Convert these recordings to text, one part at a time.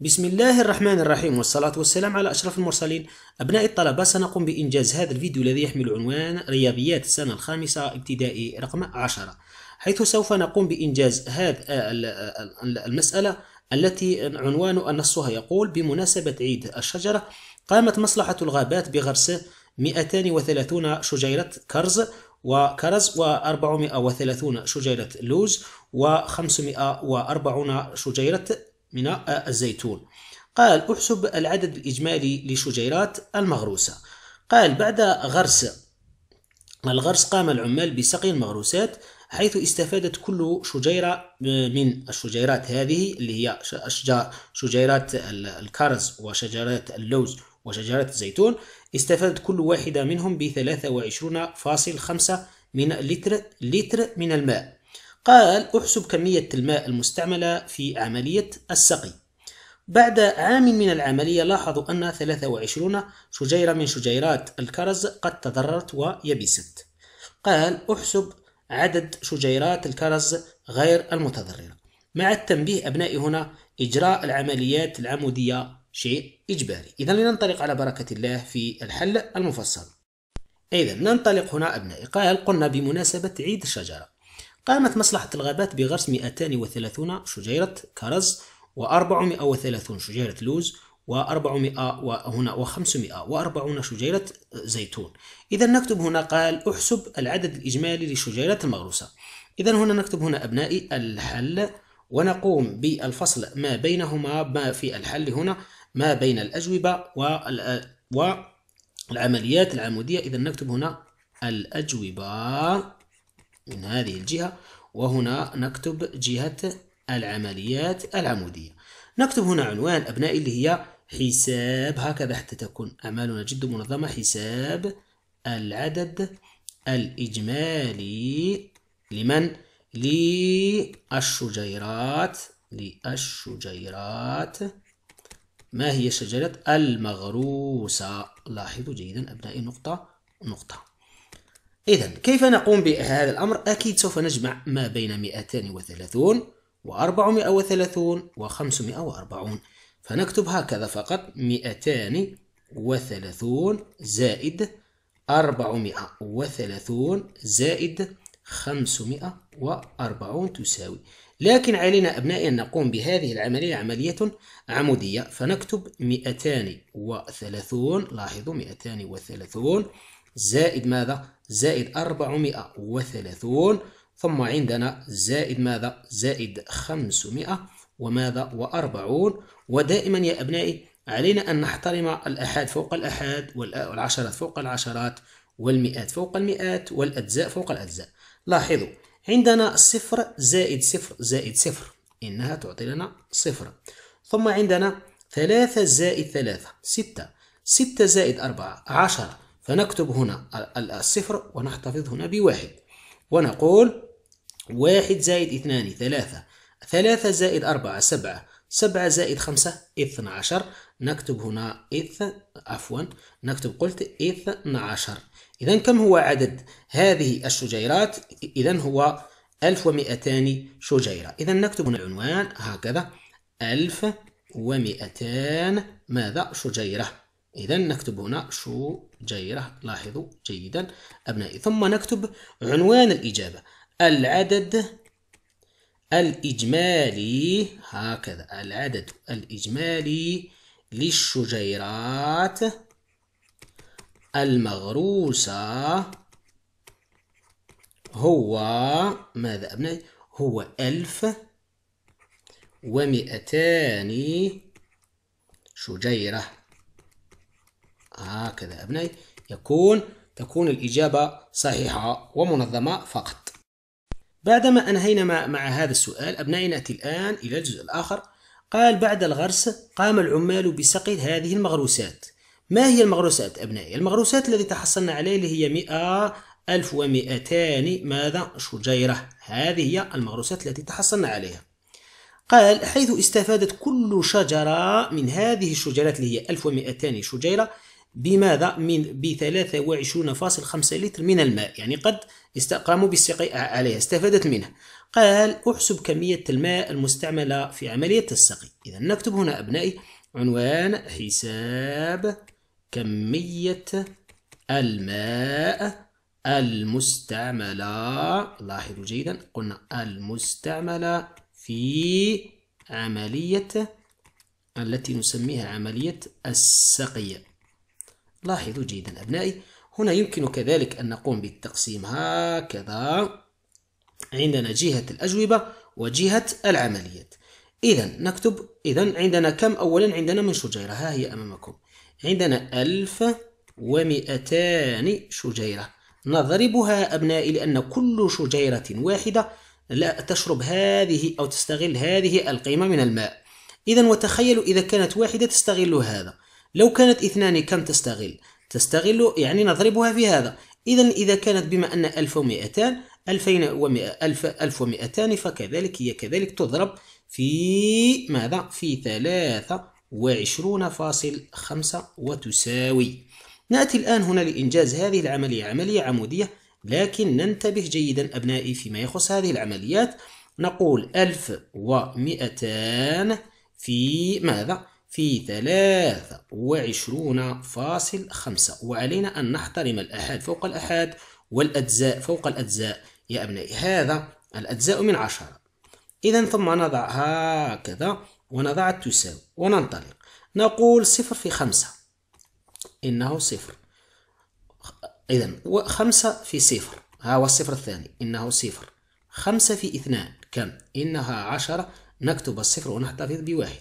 بسم الله الرحمن الرحيم والصلاة والسلام على أشرف المرسلين أبناء الطلبة سنقوم بإنجاز هذا الفيديو الذي يحمل عنوان رياضيات السنة الخامسة ابتدائي رقم 10 حيث سوف نقوم بإنجاز هذا المسألة التي عنوان نصها يقول بمناسبة عيد الشجرة قامت مصلحة الغابات بغرس 230 شجيرة كرز وكرز و430 شجيرة لوز و540 شجيرة من الزيتون قال احسب العدد الإجمالي لشجيرات المغروسة قال بعد غرس الغرس قام العمال بسقي المغروسات حيث استفادت كل شجيرة من الشجيرات هذه اللي هي أشجار شجيرات الكرز وشجرات اللوز وشجرات الزيتون استفادت كل واحدة منهم ب 23.5 من لتر لتر من الماء قال احسب كمية الماء المستعملة في عملية السقي بعد عام من العملية لاحظوا أن 23 شجيرة من شجيرات الكرز قد تضررت ويبست قال احسب عدد شجيرات الكرز غير المتضررة مع التنبيه أبنائي هنا إجراء العمليات العمودية شيء إجباري إذا لننطلق على بركة الله في الحل المفصل إذا ننطلق هنا أبنائي قال قلنا بمناسبة عيد الشجرة قامت مصلحة الغابات بغرس 230 شجيرة كرز و430 شجيرة لوز و400 وهنا و540 شجيرة زيتون إذا نكتب هنا قال احسب العدد الإجمالي للشجيرات المغروسة إذا هنا نكتب هنا أبنائي الحل ونقوم بالفصل ما بينهما ما في الحل هنا ما بين الأجوبة والعمليات العمودية إذا نكتب هنا الأجوبة من هذه الجهة وهنا نكتب جهة العمليات العمودية نكتب هنا عنوان أبنائي اللي هي حساب هكذا حتى تكون أعمالنا جد منظمة حساب العدد الإجمالي لمن؟ للشجيرات للشجيرات ما هي الشجرات المغروسة لاحظوا جيدا أبنائي نقطة نقطة إذا كيف نقوم بهذا الأمر؟ أكيد سوف نجمع ما بين 230 و 430 و 540 فنكتب هكذا فقط 230 زائد 430 زائد 540 تساوي لكن علينا أبنائي أن نقوم بهذه العملية عملية عمودية فنكتب 230 لاحظوا 230 زائد ماذا زائد 430 ثم عندنا زائد ماذا زائد 500 وماذا وأربعون ودائما يا أبنائي علينا أن نحترم الأحاد فوق الأحاد والعشرات فوق العشرات والمئات فوق المئات والأجزاء فوق الأجزاء لاحظوا عندنا صفر زائد صفر زائد صفر إنها تعطي لنا صفر ثم عندنا ثلاثة زائد ثلاثة ستة ستة زائد أربعة عشرة فنكتب هنا الصفر ونحتفظ هنا بواحد ونقول واحد زائد اثنان ثلاثة ثلاثة زائد أربعة سبعة سبعة زائد خمسة اثنا عشر نكتب هنا إث عفوا نكتب قلت اثنا عشر إذا كم هو عدد هذه الشجيرات إذا هو 1200 شجيرة إذا نكتب هنا العنوان هكذا 1200 ماذا شجيرة إذا نكتب هنا شو جيرة لاحظوا جيدا أبنائي ثم نكتب عنوان الإجابة العدد الإجمالي هكذا العدد الإجمالي للشجيرات المغروسة هو ماذا أبنائي هو ألف ومئتان شجيرة هكذا أبنائي يكون تكون الإجابة صحيحة ومنظمة فقط بعدما أنهينا مع, مع هذا السؤال أبنائي نأتي الآن إلى الجزء الآخر قال بعد الغرس قام العمال بسقي هذه المغروسات ما هي المغروسات أبنائي؟ المغروسات التي تحصلنا عليه اللي هي 100 1200 ماذا شجيرة هذه هي المغروسات التي تحصلنا عليها قال حيث استفادت كل شجرة من هذه الشجرات اللي هي 1200 شجيرة بماذا من ب 23.5 لتر من الماء يعني قد قاموا بالسقي آه، عليها استفادت منها قال احسب كمية الماء المستعملة في عملية السقي إذا نكتب هنا أبنائي عنوان حساب كمية الماء المستعملة لاحظوا جيدا قلنا المستعملة في عملية التي نسميها عملية السقي لاحظوا جيدا أبنائي هنا يمكن كذلك أن نقوم بالتقسيم هكذا عندنا جهة الأجوبة وجهة العمليات إذا نكتب إذا عندنا كم أولا عندنا من شجيرة ها هي أمامكم عندنا ألف ومئتان شجيرة نضربها أبنائي لأن كل شجيرة واحدة لا تشرب هذه أو تستغل هذه القيمة من الماء إذا وتخيلوا إذا كانت واحدة تستغل هذا لو كانت اثنان كم تستغل تستغل يعني نضربها في هذا إذا إذا كانت بما أن 1200 2100 1200 فكذلك هي كذلك تضرب في ماذا في 23.5 وتساوي نأتي الآن هنا لإنجاز هذه العملية عملية عمودية لكن ننتبه جيدا أبنائي فيما يخص هذه العمليات نقول 1200 في ماذا في ثلاثة وعشرون فاصل خمسة وعلينا أن نحترم الأحاد فوق الأحاد والأجزاء فوق الأجزاء يا أبنائي هذا الأجزاء من عشرة إذا ثم نضع هكذا ونضع التساوي وننطلق نقول صفر في خمسة إنه صفر إذا خمسة في صفر ها هو الصفر الثاني إنه صفر خمسة في اثنان كم؟ إنها عشرة نكتب الصفر ونحتفظ بواحد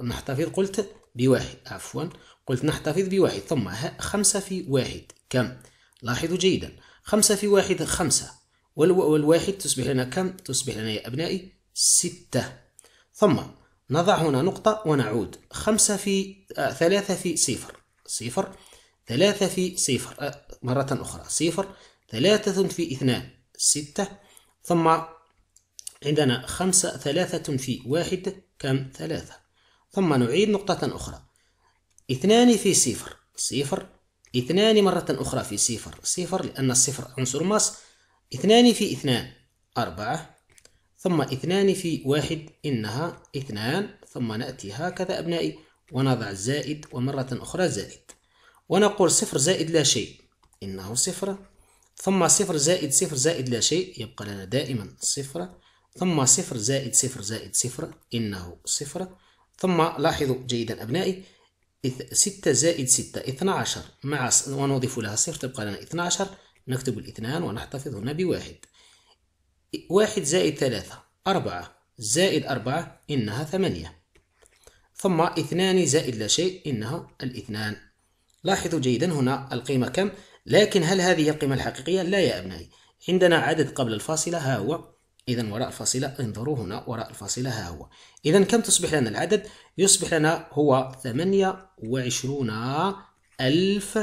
نحتفظ قلت بواحد عفوا قلت نحتفظ بواحد ثم خمسة في واحد كم لاحظوا جيدا خمسة في واحد خمسة والواحد تصبح لنا كم تصبح لنا يا أبنائي ستة ثم نضع هنا نقطة ونعود خمسة في آه ثلاثة في صفر صفر ثلاثة في صفر آه مرة أخرى صفر ثلاثة في اثنان ستة ثم عندنا خمسة ثلاثة في واحد كم ثلاثة ثم نعيد نقطة أخرى اثنان في صفر صفر اثنان مرة أخرى في صفر صفر لأن الصفر عنصر ماس اثنان في اثنان أربعة ثم اثنان في واحد إنها اثنان ثم نأتي هكذا أبنائي ونضع زائد ومرة أخرى زائد ونقول صفر زائد لا شيء إنه صفر ثم صفر زائد صفر زائد لا شيء يبقى لنا دائما صفر ثم صفر زائد صفر زائد صفر إنه صفر ثم لاحظوا جيدا أبنائي 6 زائد 6 12 مع ونضيف لها صفر تبقى لنا 12 نكتب الاثنان ونحتفظ هنا بواحد واحد زائد ثلاثة أربعة زائد أربعة إنها ثمانية ثم اثنان زائد لا شيء إنها الاثنان لاحظوا جيدا هنا القيمة كم لكن هل هذه القيمة الحقيقية؟ لا يا أبنائي عندنا عدد قبل الفاصلة ها هو إذا وراء الفاصلة انظروا هنا وراء الفاصلة ها هو إذا كم تصبح لنا العدد؟ يصبح لنا هو ثمانية وعشرون ألف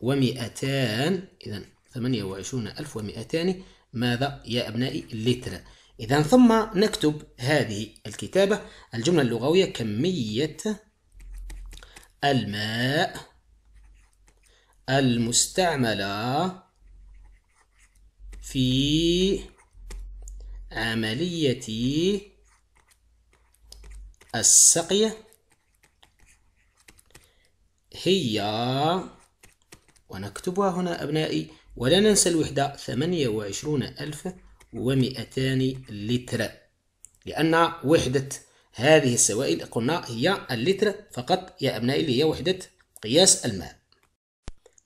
ومئتان إذا ثمانية وعشرون ألف ومئتان ماذا يا أبنائي لتر إذا ثم نكتب هذه الكتابة الجملة اللغوية كمية الماء المستعملة في عملية السقي هي ونكتبها هنا أبنائي ولا ننسى الوحدة 28200 لتر لأن وحدة هذه السوائل قلنا هي اللتر فقط يا أبنائي اللي هي وحدة قياس الماء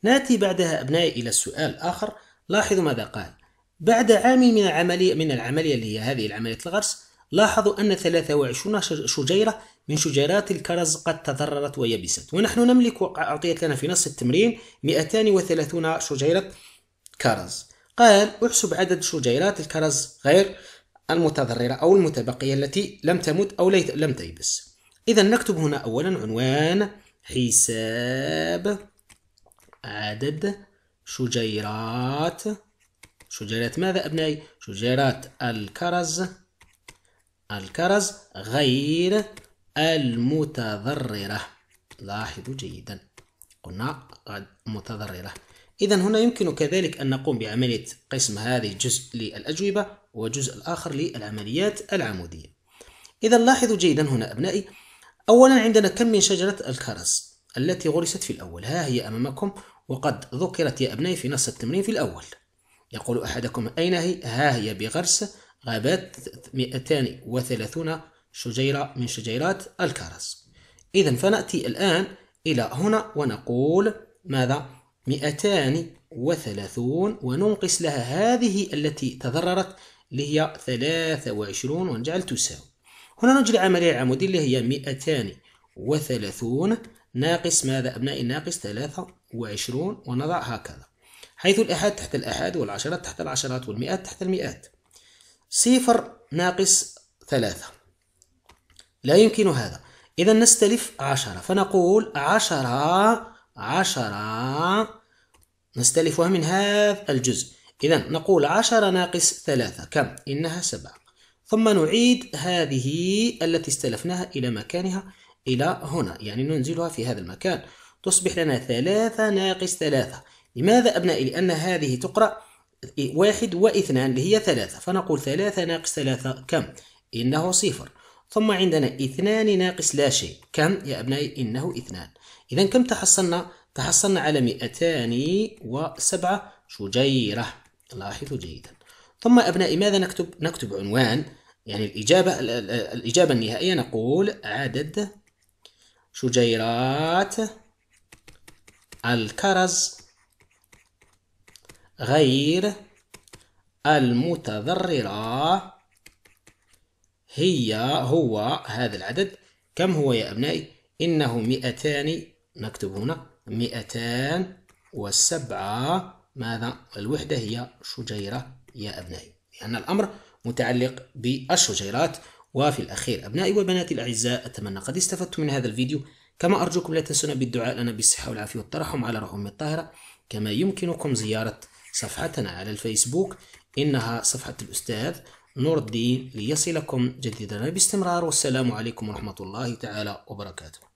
نأتي بعدها أبنائي إلى السؤال الآخر لاحظوا ماذا قال بعد عام من العملية من العملية اللي هي هذه العملية الغرس لاحظوا أن 23 شجيرة من شجيرات الكرز قد تضررت ويبست ونحن نملك أعطيت لنا في نص التمرين 230 شجيرة كرز قال احسب عدد شجيرات الكرز غير المتضررة أو المتبقية التي لم تمت أو لم تيبس إذا نكتب هنا أولا عنوان حساب عدد شجيرات شجيرات ماذا أبنائي؟ شجيرات الكرز الكرز غير المتضررة لاحظوا جيدا قلنا متضررة إذا هنا يمكن كذلك أن نقوم بعملية قسم هذه الجزء للأجوبة وجزء الآخر للعمليات العمودية إذا لاحظوا جيدا هنا أبنائي أولا عندنا كم من شجرة الكرز التي غرست في الأول ها هي أمامكم وقد ذكرت يا أبنائي في نص التمرين في الأول يقول أحدكم أين هي؟ ها هي بغرس غابات 230 شجيرة من شجيرات الكرز إذا فنأتي الآن إلى هنا ونقول ماذا؟ 230 وننقص لها هذه التي تضررت اللي هي 23 ونجعل تساوي هنا نجري العملية العمودية اللي هي 230 ناقص ماذا أبنائي ناقص 23 ونضع هكذا حيث الآحاد تحت الآحاد والعشرات تحت العشرات والمئات تحت المئات صفر ناقص ثلاثة لا يمكن هذا إذا نستلف عشرة فنقول عشرة عشرة نستلفها من هذا الجزء إذا نقول عشرة ناقص ثلاثة كم؟ إنها سبعة ثم نعيد هذه التي استلفناها إلى مكانها إلى هنا يعني ننزلها في هذا المكان تصبح لنا ثلاثة ناقص ثلاثة لماذا أبنائي لأن هذه تقرأ واحد واثنان اللي هي ثلاثة فنقول ثلاثة ناقص ثلاثة كم إنه صفر ثم عندنا اثنان ناقص لا شيء كم يا أبنائي إنه اثنان إذا كم تحصلنا تحصلنا على 207 شجيرة لاحظوا جيدا ثم أبنائي ماذا نكتب نكتب عنوان يعني الإجابة الإجابة النهائية نقول عدد شجيرات الكرز غير المتضررة هي هو هذا العدد كم هو يا أبنائي؟ إنه مئتان نكتب هنا مئتان والسبعة ماذا؟ الوحدة هي شجيرة يا أبنائي لأن يعني الأمر متعلق بالشجيرات وفي الأخير أبنائي وبناتي الأعزاء أتمنى قد استفدتم من هذا الفيديو كما أرجوكم لا تنسونا بالدعاء لنا بالصحة والعافية والترحم على رحم الطاهرة كما يمكنكم زيارة صفحتنا على الفيسبوك إنها صفحة الأستاذ نور الدين ليصلكم جديدنا باستمرار والسلام عليكم ورحمة الله تعالى وبركاته